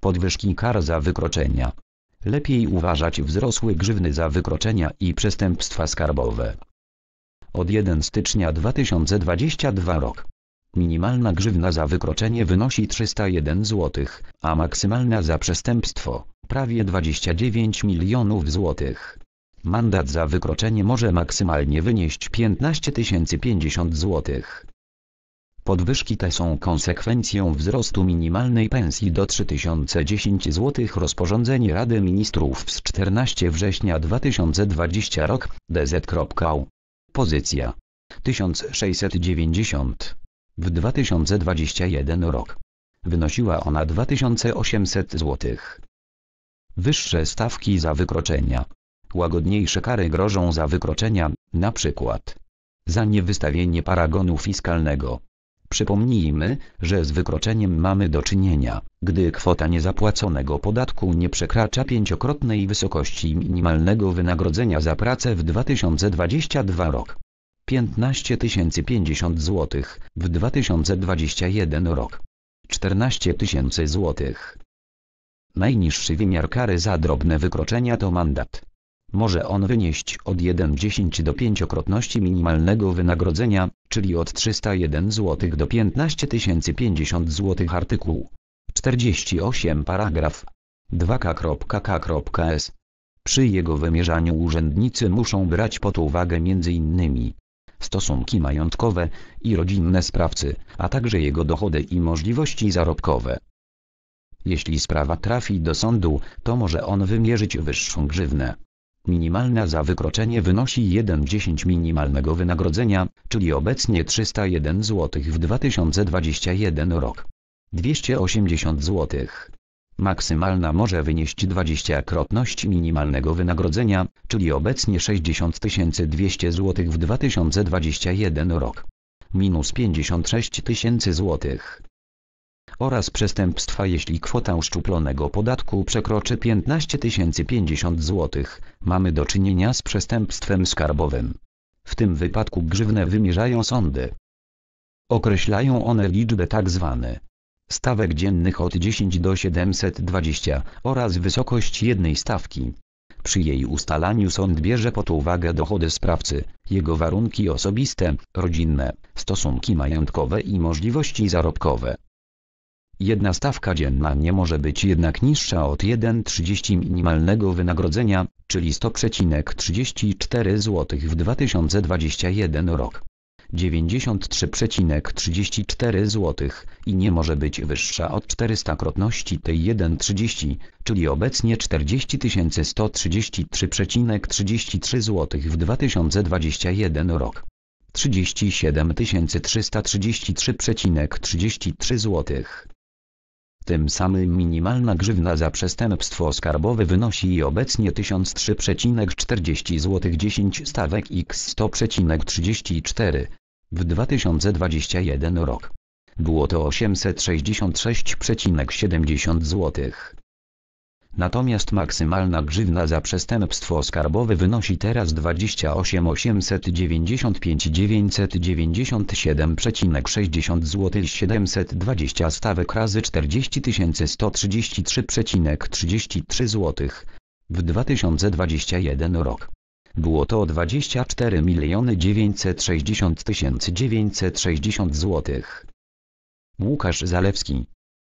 podwyżki kar za wykroczenia. Lepiej uważać wzrosły grzywny za wykroczenia i przestępstwa skarbowe. Od 1 stycznia 2022 rok. Minimalna grzywna za wykroczenie wynosi 301 zł, a maksymalna za przestępstwo prawie 29 milionów złotych. Mandat za wykroczenie może maksymalnie wynieść 15 050 złotych. Podwyżki te są konsekwencją wzrostu minimalnej pensji do 3010 zł rozporządzenie Rady Ministrów z 14 września 2020 rok, DZ.U. Pozycja 1690 w 2021 rok. Wynosiła ona 2800 zł. Wyższe stawki za wykroczenia. Łagodniejsze kary grożą za wykroczenia, na przykład za niewystawienie paragonu fiskalnego Przypomnijmy, że z wykroczeniem mamy do czynienia, gdy kwota niezapłaconego podatku nie przekracza pięciokrotnej wysokości minimalnego wynagrodzenia za pracę w 2022 rok. 15 050 zł w 2021 rok. 14 000 zł. Najniższy wymiar kary za drobne wykroczenia to mandat może on wynieść od 1,10 do 5-krotności minimalnego wynagrodzenia, czyli od 301 zł do 15 050 zł. Artykuł 48 paragraf 2k.k.s Przy jego wymierzaniu urzędnicy muszą brać pod uwagę m.in. stosunki majątkowe i rodzinne sprawcy, a także jego dochody i możliwości zarobkowe. Jeśli sprawa trafi do sądu, to może on wymierzyć wyższą grzywnę. Minimalna za wykroczenie wynosi 1,10 minimalnego wynagrodzenia, czyli obecnie 301 zł w 2021 rok. 280 zł. Maksymalna może wynieść 20-krotność minimalnego wynagrodzenia, czyli obecnie 60 200 zł w 2021 rok. Minus 56 000 złotych oraz przestępstwa jeśli kwota uszczuplonego podatku przekroczy 15 050 zł, mamy do czynienia z przestępstwem skarbowym. W tym wypadku grzywne wymierzają sądy. Określają one liczbę tak zwane: stawek dziennych od 10 do 720 oraz wysokość jednej stawki. Przy jej ustalaniu sąd bierze pod uwagę dochody sprawcy, jego warunki osobiste, rodzinne, stosunki majątkowe i możliwości zarobkowe. Jedna stawka dzienna nie może być jednak niższa od 1,30 minimalnego wynagrodzenia, czyli 100,34 zł w 2021 rok. 93,34 zł i nie może być wyższa od 400-krotności tej 1,30, czyli obecnie 40 133,33 zł w 2021 rok. 37 333,33 zł. Tym samym minimalna grzywna za przestępstwo skarbowe wynosi obecnie 1003,40 zł 10 stawek x 100,34. W 2021 rok było to 866,70 zł natomiast maksymalna grzywna za przestępstwo skarbowe wynosi teraz 28 895 zł 720 stawek razy 40 133,33 zł. W 2021 rok było to 24 960 960 zł. Łukasz Zalewski